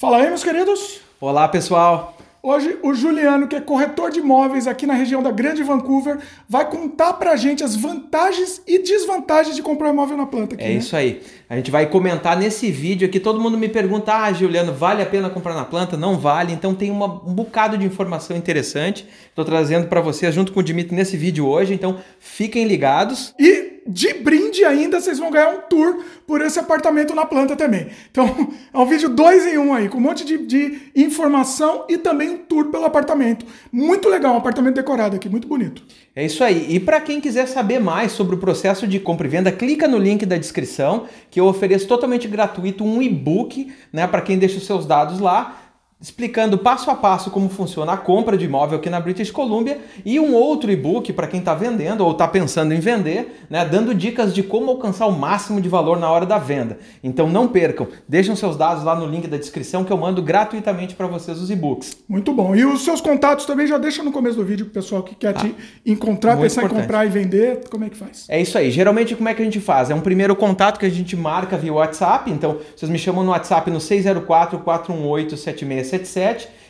Fala aí, meus queridos. Olá, pessoal. Hoje o Juliano, que é corretor de imóveis aqui na região da Grande Vancouver, vai contar pra gente as vantagens e desvantagens de comprar imóvel na planta aqui, É né? isso aí. A gente vai comentar nesse vídeo aqui. Todo mundo me pergunta: "Ah, Juliano, vale a pena comprar na planta? Não vale?". Então tem uma, um bocado de informação interessante. Estou trazendo para vocês junto com o Dimitri nesse vídeo hoje, então fiquem ligados. E de brinde ainda, vocês vão ganhar um tour por esse apartamento na planta também. Então, é um vídeo dois em um aí, com um monte de, de informação e também um tour pelo apartamento. Muito legal, um apartamento decorado aqui, muito bonito. É isso aí. E para quem quiser saber mais sobre o processo de compra e venda, clica no link da descrição, que eu ofereço totalmente gratuito um e-book, né, para quem deixa os seus dados lá explicando passo a passo como funciona a compra de imóvel aqui na British Columbia e um outro e-book para quem está vendendo ou está pensando em vender, né, dando dicas de como alcançar o máximo de valor na hora da venda. Então não percam, deixem seus dados lá no link da descrição que eu mando gratuitamente para vocês os e-books. Muito bom. E os seus contatos também já deixa no começo do vídeo para o pessoal que quer ah, te encontrar, pensar importante. em comprar e vender, como é que faz? É isso aí. Geralmente como é que a gente faz? É um primeiro contato que a gente marca via WhatsApp, então vocês me chamam no WhatsApp no 604 418 766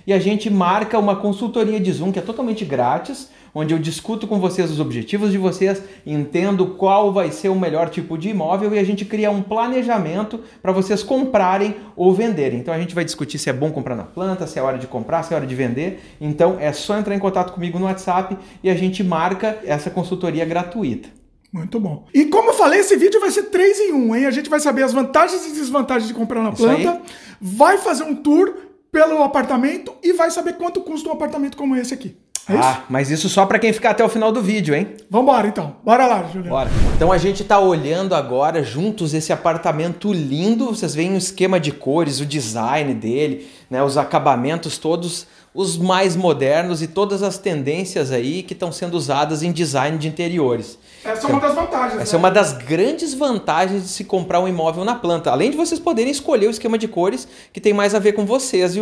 e a gente marca uma consultoria de Zoom que é totalmente grátis, onde eu discuto com vocês os objetivos de vocês, entendo qual vai ser o melhor tipo de imóvel e a gente cria um planejamento para vocês comprarem ou venderem. Então a gente vai discutir se é bom comprar na planta, se é hora de comprar, se é hora de vender. Então é só entrar em contato comigo no WhatsApp e a gente marca essa consultoria gratuita. Muito bom. E como eu falei, esse vídeo vai ser 3 em 1, hein? A gente vai saber as vantagens e desvantagens de comprar na Isso planta, aí. vai fazer um tour pelo apartamento e vai saber quanto custa um apartamento como esse aqui. É isso? Ah, mas isso só para quem ficar até o final do vídeo, hein? Vambora então. Bora lá, Juliano. Bora. Então a gente tá olhando agora juntos esse apartamento lindo. Vocês veem o esquema de cores, o design dele, né, os acabamentos todos os mais modernos e todas as tendências aí que estão sendo usadas em design de interiores. Essa é uma então, das vantagens. Essa né? é uma das grandes vantagens de se comprar um imóvel na planta. Além de vocês poderem escolher o esquema de cores que tem mais a ver com vocês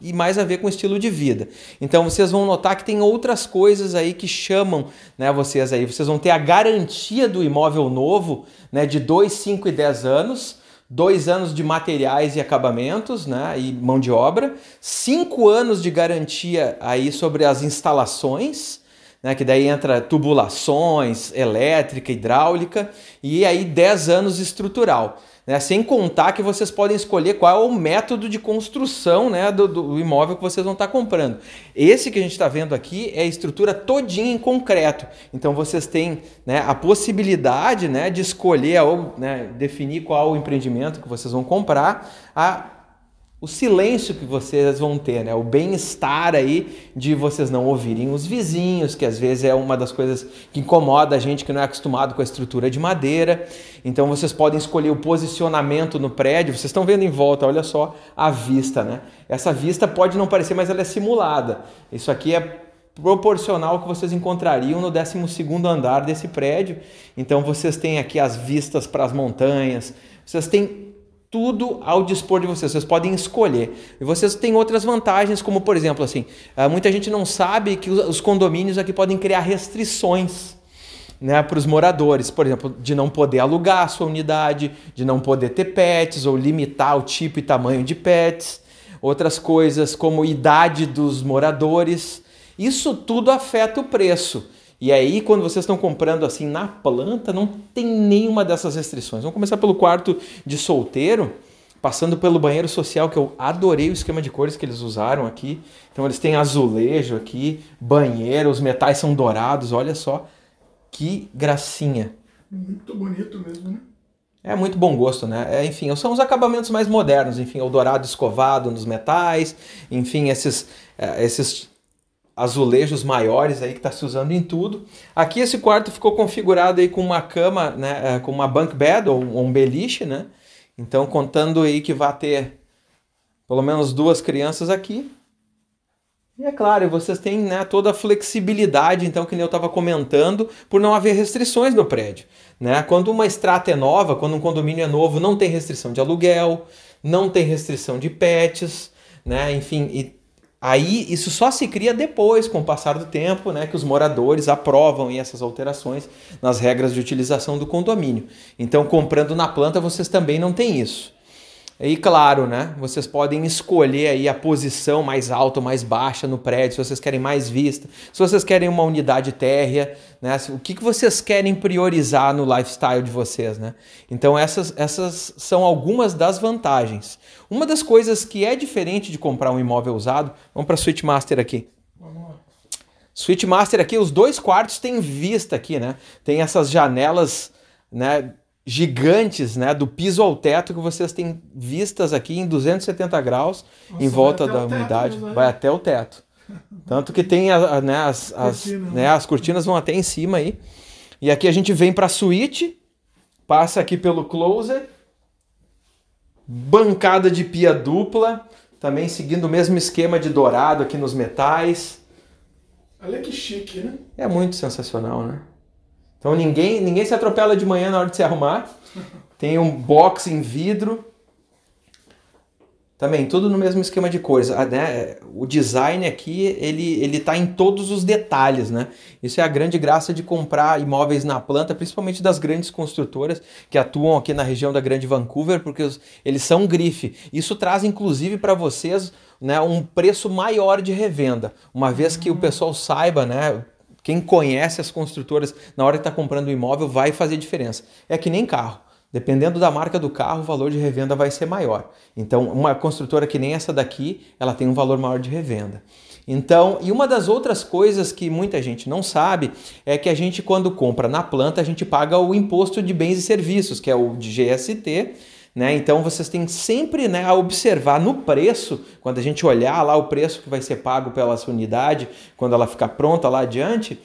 e mais a ver com o estilo de vida. Então vocês vão notar que tem outras coisas aí que chamam né, vocês aí. Vocês vão ter a garantia do imóvel novo né, de 2, 5 e 10 anos dois anos de materiais e acabamentos né, e mão de obra, cinco anos de garantia aí sobre as instalações, né, que daí entra tubulações, elétrica, hidráulica, e aí dez anos estrutural. Né? Sem contar que vocês podem escolher qual é o método de construção né, do, do imóvel que vocês vão estar tá comprando. Esse que a gente está vendo aqui é a estrutura todinha em concreto. Então vocês têm né, a possibilidade né, de escolher ou né, definir qual o empreendimento que vocês vão comprar, a o silêncio que vocês vão ter, né? O bem-estar aí de vocês não ouvirem os vizinhos, que às vezes é uma das coisas que incomoda a gente que não é acostumado com a estrutura de madeira. Então vocês podem escolher o posicionamento no prédio. Vocês estão vendo em volta, olha só a vista, né? Essa vista pode não parecer, mas ela é simulada. Isso aqui é proporcional ao que vocês encontrariam no 12º andar desse prédio. Então vocês têm aqui as vistas para as montanhas. Vocês têm tudo ao dispor de vocês, vocês podem escolher. E vocês têm outras vantagens, como por exemplo, assim, ah, muita gente não sabe que os condomínios aqui podem criar restrições. Né, para os moradores, por exemplo, de não poder alugar a sua unidade, de não poder ter pets ou limitar o tipo e tamanho de pets, outras coisas como idade dos moradores. Isso tudo afeta o preço. E aí, quando vocês estão comprando assim na planta, não tem nenhuma dessas restrições. Vamos começar pelo quarto de solteiro, passando pelo banheiro social, que eu adorei o esquema de cores que eles usaram aqui. Então, eles têm azulejo aqui, banheiro, os metais são dourados, olha só que gracinha. Muito bonito mesmo, né? É muito bom gosto, né? É, enfim, são os acabamentos mais modernos, enfim, o dourado escovado nos metais, enfim, esses, é, esses azulejos maiores aí que está se usando em tudo. Aqui esse quarto ficou configurado aí com uma cama, né, é, com uma bunk bed ou um beliche, né? Então contando aí que vai ter pelo menos duas crianças aqui. E é claro, vocês têm né, toda a flexibilidade, então, que nem eu estava comentando, por não haver restrições no prédio. Né? Quando uma estrata é nova, quando um condomínio é novo, não tem restrição de aluguel, não tem restrição de pets, né? enfim, e Aí isso só se cria depois, com o passar do tempo, né, que os moradores aprovam essas alterações nas regras de utilização do condomínio. Então, comprando na planta, vocês também não têm isso. E claro, né? Vocês podem escolher aí a posição mais alta ou mais baixa no prédio, se vocês querem mais vista, se vocês querem uma unidade térrea, né? O que, que vocês querem priorizar no lifestyle de vocês, né? Então essas, essas são algumas das vantagens. Uma das coisas que é diferente de comprar um imóvel usado, vamos para a Suite Master aqui. Suite Master aqui, os dois quartos têm vista aqui, né? Tem essas janelas, né? gigantes, né, do piso ao teto que vocês têm vistas aqui em 270 graus Nossa, em volta da unidade, teto, né? vai até o teto. Tanto que tem a, a, né, as, as, Cortina. né, né? as cortinas vão até em cima aí. E aqui a gente vem para a suíte, passa aqui pelo closet, bancada de pia dupla, também seguindo o mesmo esquema de dourado aqui nos metais. Olha que chique, né? É muito sensacional, né? Então ninguém, ninguém se atropela de manhã na hora de se arrumar. Tem um box em vidro. Também, tudo no mesmo esquema de cores. Ah, né? O design aqui, ele, ele tá em todos os detalhes, né? Isso é a grande graça de comprar imóveis na planta, principalmente das grandes construtoras que atuam aqui na região da Grande Vancouver, porque os, eles são grife. Isso traz, inclusive, para vocês né, um preço maior de revenda, uma vez que o uhum. pessoal saiba, né? Quem conhece as construtoras na hora que está comprando o um imóvel vai fazer diferença. É que nem carro. Dependendo da marca do carro, o valor de revenda vai ser maior. Então, uma construtora que nem essa daqui, ela tem um valor maior de revenda. Então, e uma das outras coisas que muita gente não sabe é que a gente, quando compra na planta, a gente paga o imposto de bens e serviços, que é o de GST, né? Então vocês têm sempre né, a observar no preço, quando a gente olhar lá o preço que vai ser pago pela sua unidade, quando ela ficar pronta lá adiante,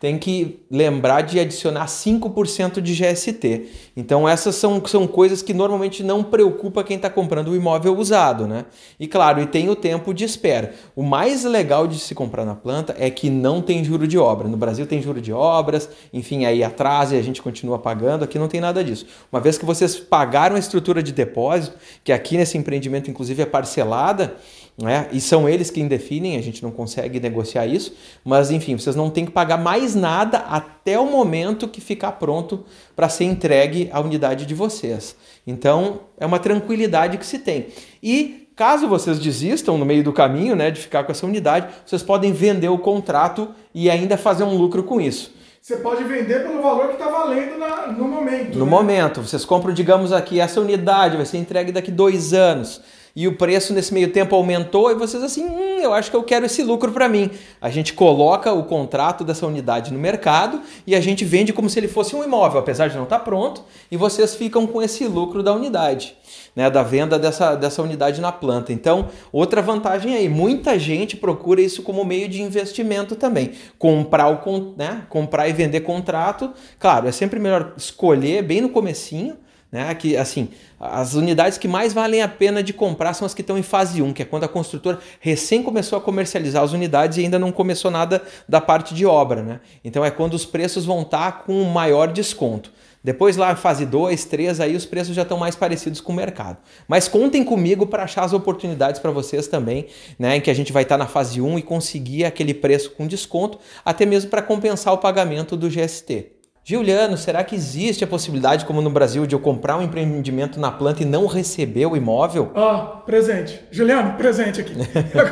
tem que lembrar de adicionar 5% de GST. Então essas são, são coisas que normalmente não preocupa quem está comprando o um imóvel usado, né? E claro, e tem o tempo de espera. O mais legal de se comprar na planta é que não tem juro de obra. No Brasil tem juro de obras, enfim, aí atrasa e a gente continua pagando. Aqui não tem nada disso. Uma vez que vocês pagaram a estrutura de depósito, que aqui nesse empreendimento inclusive é parcelada, né? E são eles quem definem, a gente não consegue negociar isso, mas enfim, vocês não têm que pagar mais mais nada até o momento que ficar pronto para ser entregue à unidade de vocês. Então, é uma tranquilidade que se tem. E caso vocês desistam no meio do caminho, né, de ficar com essa unidade, vocês podem vender o contrato e ainda fazer um lucro com isso. Você pode vender pelo valor que está valendo na, no momento. No né? momento, vocês compram, digamos aqui, essa unidade vai ser entregue daqui dois anos e o preço nesse meio tempo aumentou e vocês assim, hum, eu acho que eu quero esse lucro para mim. A gente coloca o contrato dessa unidade no mercado e a gente vende como se ele fosse um imóvel, apesar de não estar tá pronto, e vocês ficam com esse lucro da unidade, né, da venda dessa, dessa unidade na planta. Então, outra vantagem aí, muita gente procura isso como meio de investimento também. Comprar, o, né, comprar e vender contrato, claro, é sempre melhor escolher bem no comecinho, né? Que, assim, as unidades que mais valem a pena de comprar são as que estão em fase 1, que é quando a construtora recém começou a comercializar as unidades e ainda não começou nada da parte de obra. Né? Então é quando os preços vão estar tá com maior desconto. Depois lá fase 2, 3, aí os preços já estão mais parecidos com o mercado. Mas contem comigo para achar as oportunidades para vocês também, né, em que a gente vai estar tá na fase 1 e conseguir aquele preço com desconto, até mesmo para compensar o pagamento do GST. Juliano, será que existe a possibilidade, como no Brasil, de eu comprar um empreendimento na planta e não receber o imóvel? Ó, ah, presente. Juliano, presente aqui.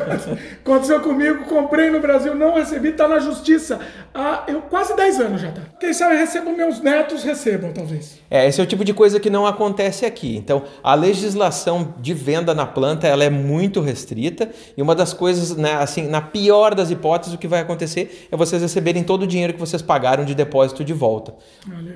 Aconteceu comigo, comprei no Brasil, não recebi, tá na justiça há eu, quase 10 anos já tá. Quem sabe eu recebo, meus netos recebam, talvez. É, esse é o tipo de coisa que não acontece aqui. Então, a legislação de venda na planta, ela é muito restrita e uma das coisas, né, assim, na pior das hipóteses, o que vai acontecer é vocês receberem todo o dinheiro que vocês pagaram de depósito de volta volta.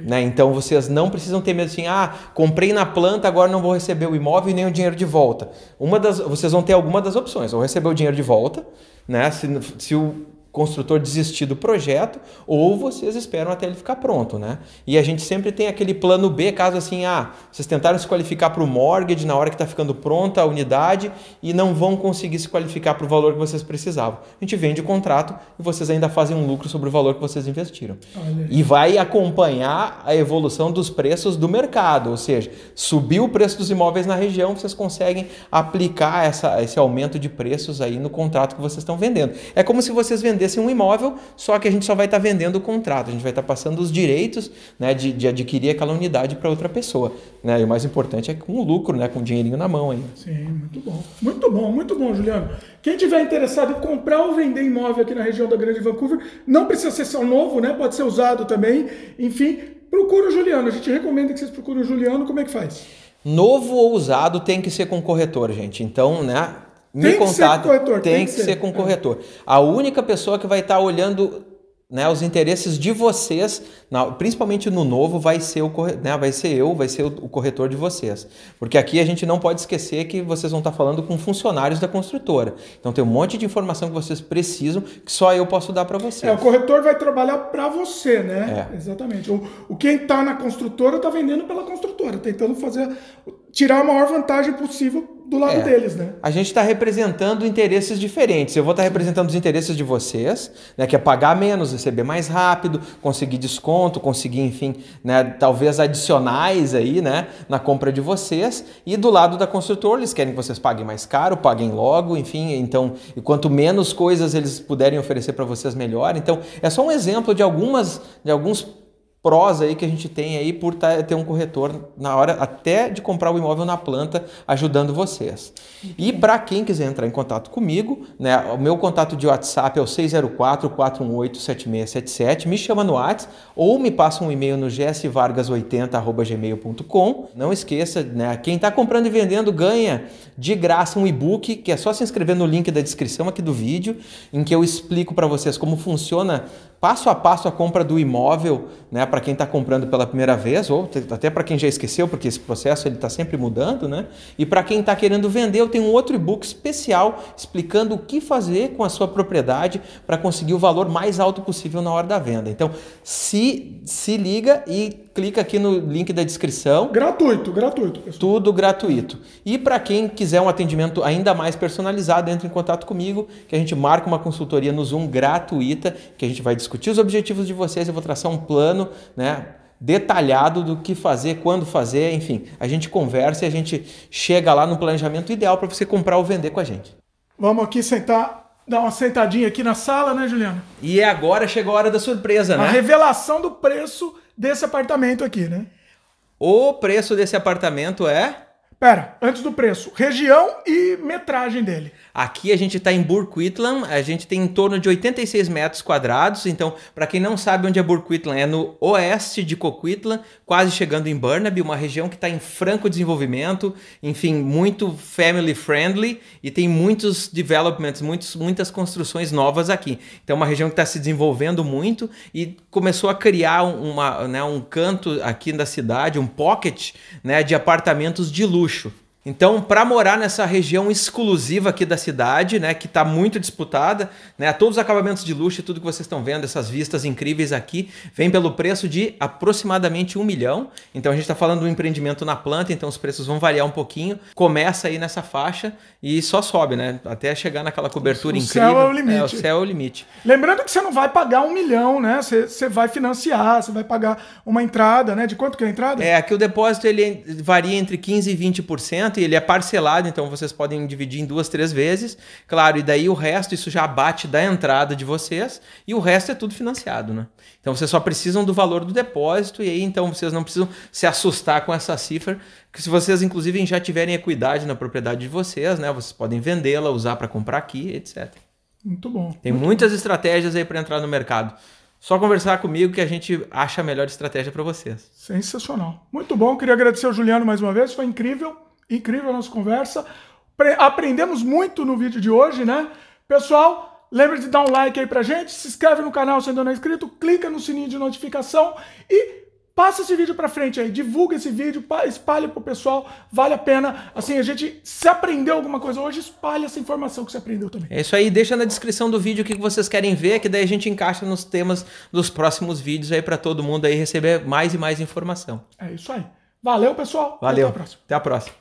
Né? Então vocês não precisam ter medo assim, ah, comprei na planta, agora não vou receber o imóvel nem o dinheiro de volta. Uma das, vocês vão ter alguma das opções, ou receber o dinheiro de volta, né? Se, se o construtor desistir do projeto ou vocês esperam até ele ficar pronto, né? E a gente sempre tem aquele plano B, caso assim, ah, vocês tentaram se qualificar para o mortgage na hora que está ficando pronta a unidade e não vão conseguir se qualificar para o valor que vocês precisavam. A gente vende o contrato e vocês ainda fazem um lucro sobre o valor que vocês investiram. Olha. E vai acompanhar a evolução dos preços do mercado, ou seja, subiu o preço dos imóveis na região, vocês conseguem aplicar essa, esse aumento de preços aí no contrato que vocês estão vendendo. É como se vocês vendessem vendesse um imóvel, só que a gente só vai estar tá vendendo o contrato, a gente vai estar tá passando os direitos né, de, de adquirir aquela unidade para outra pessoa. Né? E o mais importante é com o lucro, né, com o dinheirinho na mão. Aí. Sim, muito bom. Muito bom, muito bom, Juliano. Quem tiver interessado em comprar ou vender imóvel aqui na região da Grande Vancouver, não precisa ser só novo, né? pode ser usado também. Enfim, procura o Juliano. A gente recomenda que vocês procurem o Juliano. Como é que faz? Novo ou usado tem que ser com corretor, gente. Então, né? me tem contato, que ser corretor, tem, tem que, ser com corretor. A única pessoa que vai estar tá olhando né, os interesses de vocês, na, principalmente no novo, vai ser, o, né, vai ser eu, vai ser o, o, corretor de vocês. Porque aqui a gente não pode esquecer que vocês vão estar tá falando com funcionários da construtora. Então tem um monte de informação que vocês precisam que só eu posso dar para vocês. É, o corretor vai trabalhar para você, né? É. Exatamente. O, o quem está na construtora está vendendo pela construtora, tentando fazer tirar a maior vantagem possível do lado é. deles, né? A gente está representando interesses diferentes. Eu vou estar tá representando os interesses de vocês, né? Que é pagar menos, receber mais rápido, conseguir desconto, conseguir, enfim, né? Talvez adicionais aí, né? Na compra de vocês. E do lado da construtora, eles querem que vocês paguem mais caro, paguem logo, enfim. Então, e quanto menos coisas eles puderem oferecer para vocês, melhor. Então, é só um exemplo de algumas, de alguns prós aí que a gente tem aí por tá, ter um corretor na hora até de comprar o imóvel na planta ajudando vocês. E para quem quiser entrar em contato comigo, né, o meu contato de WhatsApp é o 604-418-7677, me chama no WhatsApp ou me passa um e-mail no gsvargas80.gmail.com. Não esqueça, né, quem está comprando e vendendo ganha de graça um e-book, que é só se inscrever no link da descrição aqui do vídeo, em que eu explico para vocês como funciona passo a passo a compra do imóvel, né, para quem está comprando pela primeira vez, ou até para quem já esqueceu, porque esse processo ele está sempre mudando, né? E para quem está querendo vender, eu tenho um outro e-book especial explicando o que fazer com a sua propriedade para conseguir o valor mais alto possível na hora da venda. Então, se, se liga e clica aqui no link da descrição. Gratuito, gratuito. Pessoal. Tudo gratuito. E para quem quiser um atendimento ainda mais personalizado, entre em contato comigo, que a gente marca uma consultoria no Zoom gratuita, que a gente vai discutir os objetivos de vocês, eu vou traçar um plano, né? detalhado do que fazer, quando fazer, enfim, a gente conversa e a gente chega lá no planejamento ideal para você comprar ou vender com a gente. Vamos aqui sentar dar uma sentadinha aqui na sala, né, Juliana? E é agora chegou a hora da surpresa, né? A revelação do preço desse apartamento aqui, né? O preço desse apartamento é. Pera, antes do preço, região e metragem dele. Aqui a gente está em Burquitlam, a gente tem em torno de 86 metros quadrados, então para quem não sabe onde é Burquitlam, é no oeste de Coquitlam, quase chegando em Burnaby, uma região que está em franco desenvolvimento, enfim, muito family friendly e tem muitos developments, muitos, muitas construções novas aqui. Então é uma região que está se desenvolvendo muito e começou a criar uma, né, um canto aqui da cidade, um pocket né, de apartamentos de luxo. Então, para morar nessa região exclusiva aqui da cidade, né, que está muito disputada, né, todos os acabamentos de luxo e tudo que vocês estão vendo, essas vistas incríveis aqui, vem pelo preço de aproximadamente um milhão. Então, a gente está falando de um empreendimento na planta, então os preços vão variar um pouquinho. Começa aí nessa faixa e só sobe, né, até chegar naquela cobertura o incrível. Céu é o limite. É, o céu é o limite. Lembrando que você não vai pagar um milhão, né? Você, você vai financiar, você vai pagar uma entrada, né? De quanto que é a entrada? É, aqui o depósito ele varia entre 15 e 20% e ele é parcelado, então vocês podem dividir em duas, três vezes. Claro, e daí o resto, isso já bate da entrada de vocês e o resto é tudo financiado, né? Então vocês só precisam do valor do depósito e aí então vocês não precisam se assustar com essa cifra, que se vocês inclusive já tiverem equidade na propriedade de vocês, né, vocês podem vendê-la, usar para comprar aqui, etc. Muito bom. Tem muito muitas bom. estratégias aí para entrar no mercado. Só conversar comigo que a gente acha a melhor estratégia para vocês. Sensacional. Muito bom. Queria agradecer ao Juliano mais uma vez. Foi incrível incrível a nossa conversa. Aprendemos muito no vídeo de hoje, né? Pessoal, lembre de dar um like aí pra gente, se inscreve no canal se ainda não é inscrito, clica no sininho de notificação e passa esse vídeo pra frente aí, divulga esse vídeo, espalhe pro pessoal, vale a pena. Assim, a gente se aprendeu alguma coisa hoje, espalhe essa informação que você aprendeu também. É isso aí, deixa na descrição do vídeo o que vocês querem ver, que daí a gente encaixa nos temas dos próximos vídeos aí para todo mundo aí receber mais e mais informação. É isso aí. Valeu, pessoal. Valeu. Até a próxima. Até a próxima.